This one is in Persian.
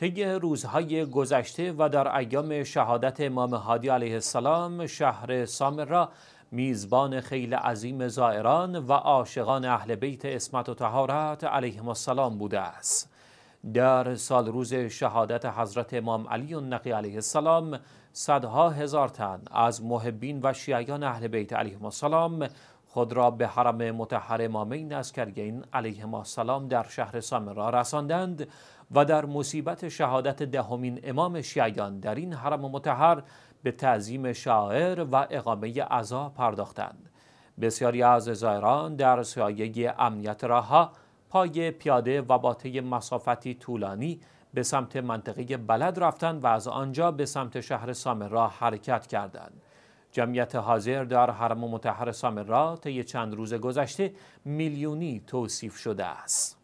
طی روزهای گذشته و در ایام شهادت امام هادی علیه السلام شهر سامر را میزبان خیل عظیم زائران و عاشقان اهل بیت اسمت و تهارت علیهم السلام بوده است در سال روز شهادت حضرت امام علی النقی علیه السلام صدها هزار تن از محبین و شیعیان اهل بیت علیهم السلام خود را به حرم متحر امامین علیه ما سلام در شهر سامرا رساندند و در مصیبت شهادت دهمین امام شیعیان در این حرم متحر به تعظیم شاعر و اقامه عزا پرداختند بسیاری از زائران در سایه امنیت راها پای پیاده و با طی مسافتی طولانی به سمت منطقه بلد رفتند و از آنجا به سمت شهر سامرا حرکت کردند جمعیت حاضر در حرم متحر سامرا طی چند روز گذشته میلیونی توصیف شده است.